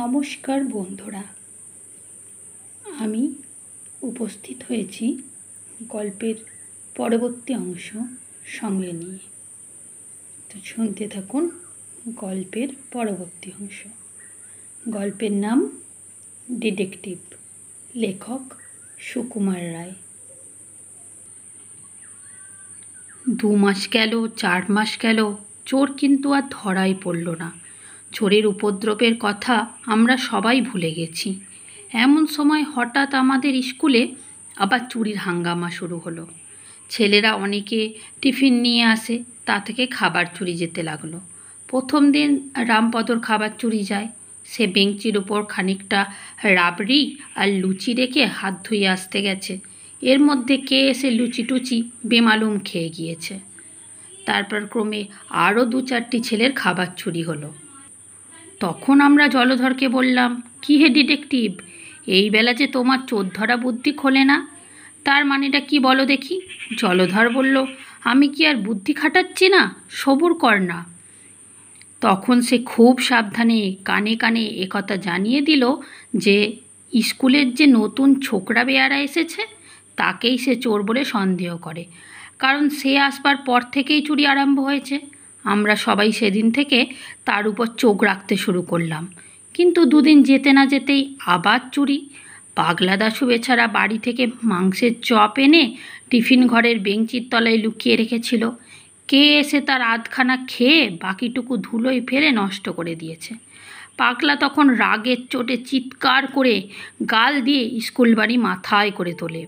নমস্কার বন্ধুরা আমি উপস্থিত হয়েছি গল্পের পরবর্তী অংশ সঙ্গে নিয়ে তো শুনতে থাকুন গল্পের পরবর্তী অংশ গল্পের নাম ডিটেকটিভ লেখক সুকুমার রায় দু মাস গেল চার মাস গেল চোর কিন্তু আর ধরাই পড়ল না চোরের উপদ্রবের কথা আমরা সবাই ভুলে গেছি এমন সময় হঠাৎ আমাদের স্কুলে আবার চুরির হাঙ্গামা শুরু হলো ছেলেরা অনেকে টিফিন নিয়ে আসে তা থেকে খাবার চুরি যেতে লাগলো প্রথম দিন রামপদর খাবার চুরি যায় সে বেঞ্চির ওপর খানিকটা রাবড়ি আর লুচি রেখে হাত ধুয়ে আসতে গেছে এর মধ্যে কে এসে লুচি টুচি বেমালুম খেয়ে গিয়েছে তারপর ক্রমে আরও দু চারটি ছেলের খাবার চুরি হলো তখন আমরা জলধরকে বললাম কী হে ডিটেকটিভ এই বেলা যে তোমার চোর ধরা বুদ্ধি খোলে না তার মানেটা কি বলো দেখি জলধর বলল আমি কি আর বুদ্ধি খাটাচ্ছি না সবুর কর না তখন সে খুব সাবধানে কানে কানে একথা জানিয়ে দিল যে স্কুলের যে নতুন ছোকরা বেয়ারা এসেছে তাকেই সে চোর বলে সন্দেহ করে কারণ সে আসবার পর থেকেই চুরি আরম্ভ হয়েছে আমরা সবাই সেদিন থেকে তার উপর চোখ রাখতে শুরু করলাম কিন্তু দুদিন যেতে না যেতেই আবার চুরি পাগলা দাসু বেছাড়া বাড়ি থেকে মাংসের চপ এনে টিফিন ঘরের বেঞ্চির তলায় লুকিয়ে রেখেছিল কে এসে তার আধখানা খেয়ে বাকিটুকু ধুলোয় ফেলে নষ্ট করে দিয়েছে পাগলা তখন রাগের চোটে চিৎকার করে গাল দিয়ে স্কুল বাড়ি মাথায় করে তোলে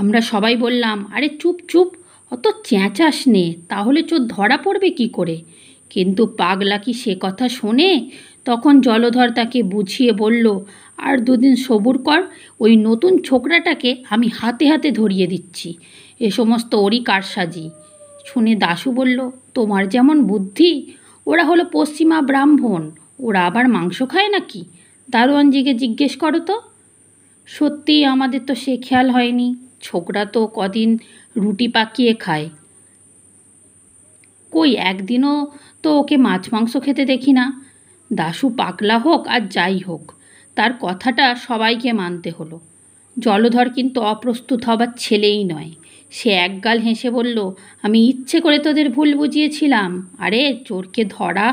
আমরা সবাই বললাম আরে চুপ চুপ অত চেঁচাস নে তাহলে চোর ধরা পড়বে কি করে কিন্তু পাগলা কি সে কথা শোনে তখন জলধর তাকে বুঝিয়ে বলল আর দুদিন সবুর কর ওই নতুন ছোকরাটাকে আমি হাতে হাতে ধরিয়ে দিচ্ছি এ সমস্ত ওরই কারসাজি শুনে দাশু বলল তোমার যেমন বুদ্ধি ওরা হলো পশ্চিমা ব্রাহ্মণ ওরা আবার মাংস খায় নাকি দারোয়ানজিকে জিজ্ঞেস করো তো সত্যিই আমাদের তো সে খেয়াল হয়নি ছোকরা তো কদিন রুটি পাকিয়ে খায় কই একদিনও তো ওকে মাছ মাংস খেতে দেখি না দাশু পাকলা হোক আর যাই হোক তার কথাটা সবাইকে মানতে হলো জলধর কিন্তু অপ্রস্তুত হবার ছেলেই নয় সে একগাল হেসে বলল আমি ইচ্ছে করে তোদের ভুল বুঝিয়েছিলাম আরে চোরকে ধরা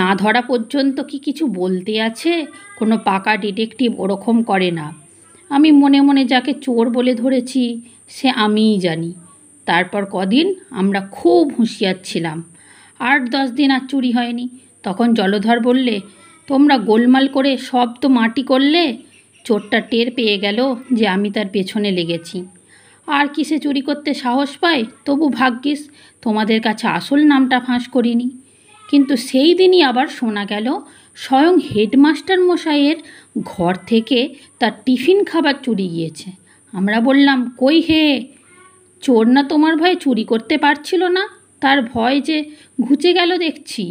না ধরা পর্যন্ত কি কিছু বলতে আছে কোনো পাকা ডিটেকটিভ ওরকম করে না আমি মনে মনে যাকে চোর বলে ধরেছি সে আমিই জানি তারপর কদিন আমরা খুব হুঁশিয়ার ছিলাম আট দশ দিন আর চুরি হয়নি তখন জলধর বললে তোমরা গোলমাল করে সব তো মাটি করলে চোরটা টের পেয়ে গেল যে আমি তার পেছনে লেগেছি আর কিসে চুরি করতে সাহস পায় তবু ভাগ্যিস তোমাদের কাছে আসল নামটা ফাঁস করিনি কিন্তু সেই দিনই আবার শোনা গেল স্বয়ং হেডমাস্টার মশাইয়ের ঘর থেকে তার টিফিন খাবার চুরি গিয়েছে আমরা বললাম কই হে চোর না তোমার ভয়ে চুরি করতে পারছিল না তার ভয় যে ঘুচে গেল দেখছি